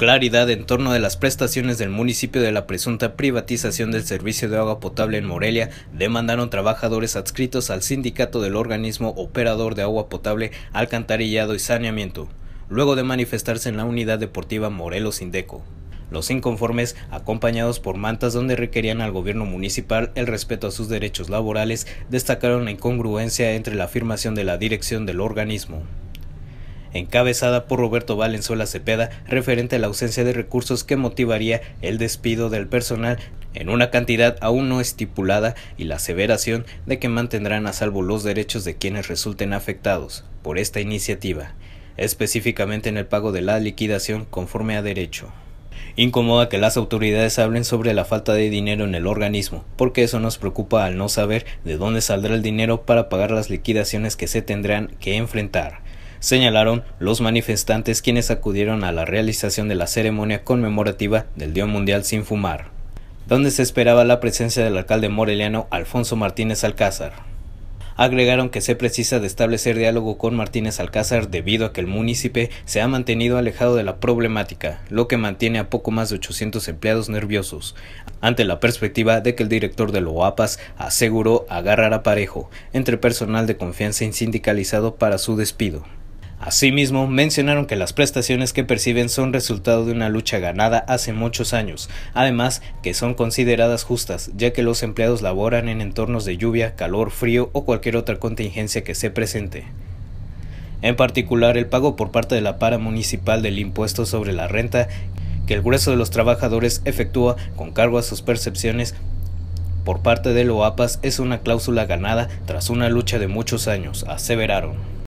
claridad en torno de las prestaciones del municipio de la presunta privatización del servicio de agua potable en Morelia, demandaron trabajadores adscritos al sindicato del organismo operador de agua potable, alcantarillado y saneamiento, luego de manifestarse en la unidad deportiva Morelos Indeco. Los inconformes, acompañados por mantas donde requerían al gobierno municipal el respeto a sus derechos laborales, destacaron la incongruencia entre la afirmación de la dirección del organismo encabezada por Roberto Valenzuela Cepeda, referente a la ausencia de recursos que motivaría el despido del personal en una cantidad aún no estipulada y la aseveración de que mantendrán a salvo los derechos de quienes resulten afectados por esta iniciativa, específicamente en el pago de la liquidación conforme a derecho. Incomoda que las autoridades hablen sobre la falta de dinero en el organismo, porque eso nos preocupa al no saber de dónde saldrá el dinero para pagar las liquidaciones que se tendrán que enfrentar señalaron los manifestantes quienes acudieron a la realización de la ceremonia conmemorativa del Día Mundial sin Fumar, donde se esperaba la presencia del alcalde moreliano Alfonso Martínez Alcázar. Agregaron que se precisa de establecer diálogo con Martínez Alcázar debido a que el municipio se ha mantenido alejado de la problemática, lo que mantiene a poco más de 800 empleados nerviosos, ante la perspectiva de que el director de Loapas aseguró agarrar a parejo entre personal de confianza insindicalizado para su despido. Asimismo, mencionaron que las prestaciones que perciben son resultado de una lucha ganada hace muchos años, además que son consideradas justas, ya que los empleados laboran en entornos de lluvia, calor, frío o cualquier otra contingencia que se presente. En particular, el pago por parte de la para municipal del impuesto sobre la renta, que el grueso de los trabajadores efectúa con cargo a sus percepciones por parte de OAPAS, es una cláusula ganada tras una lucha de muchos años, aseveraron.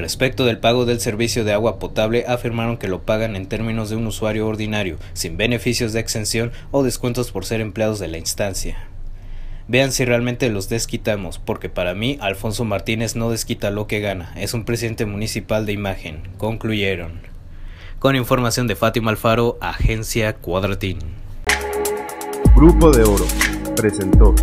Respecto del pago del servicio de agua potable, afirmaron que lo pagan en términos de un usuario ordinario, sin beneficios de exención o descuentos por ser empleados de la instancia. Vean si realmente los desquitamos, porque para mí Alfonso Martínez no desquita lo que gana, es un presidente municipal de imagen, concluyeron. Con información de Fátima Alfaro, Agencia Cuadratín. Grupo de Oro presentó.